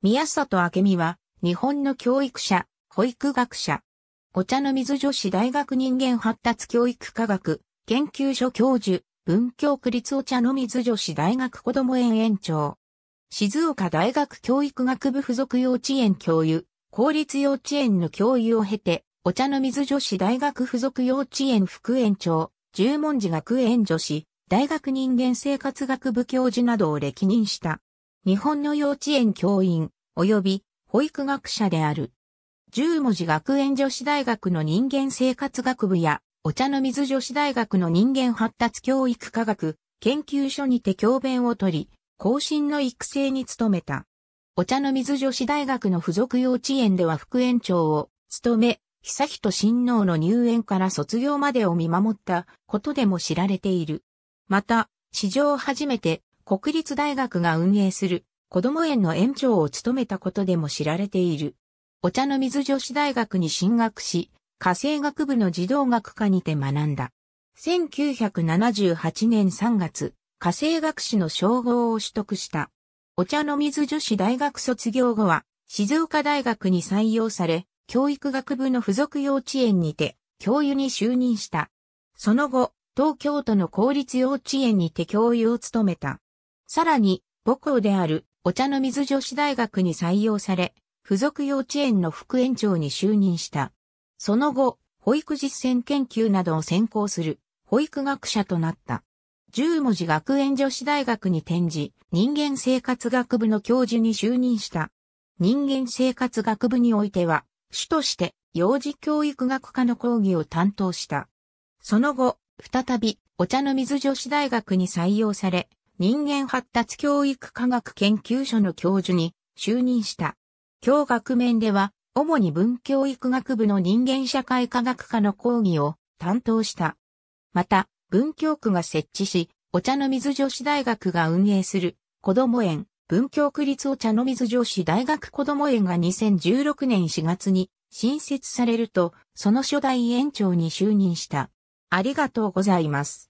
宮里明美は、日本の教育者、保育学者。お茶の水女子大学人間発達教育科学、研究所教授、文京区立お茶の水女子大学子ども園園長。静岡大学教育学部附属幼稚園教諭、公立幼稚園の教諭を経て、お茶の水女子大学附属幼稚園副園長、十文字学園女子、大学人間生活学部教授などを歴任した。日本の幼稚園教員、及び保育学者である。十文字学園女子大学の人間生活学部や、お茶の水女子大学の人間発達教育科学研究所にて教鞭を取り、後進の育成に努めた。お茶の水女子大学の付属幼稚園では副園長を務め、久人親王の入園から卒業までを見守ったことでも知られている。また、史上初めて国立大学が運営する子供園の園長を務めたことでも知られている。お茶の水女子大学に進学し、家政学部の児童学科にて学んだ。1978年3月、家政学士の称号を取得した。お茶の水女子大学卒業後は、静岡大学に採用され、教育学部の附属幼稚園にて、教諭に就任した。その後、東京都の公立幼稚園にて教諭を務めた。さらに、母校であるお茶の水女子大学に採用され、付属幼稚園の副園長に就任した。その後、保育実践研究などを専攻する保育学者となった。十文字学園女子大学に転じ、人間生活学部の教授に就任した。人間生活学部においては、主として幼児教育学科の講義を担当した。その後、再びお茶の水女子大学に採用され、人間発達教育科学研究所の教授に就任した。教学面では、主に文教育学部の人間社会科学科の講義を担当した。また、文教区が設置し、お茶の水女子大学が運営する、子ども園、文教区立お茶の水女子大学子ども園が2016年4月に新設されると、その初代園長に就任した。ありがとうございます。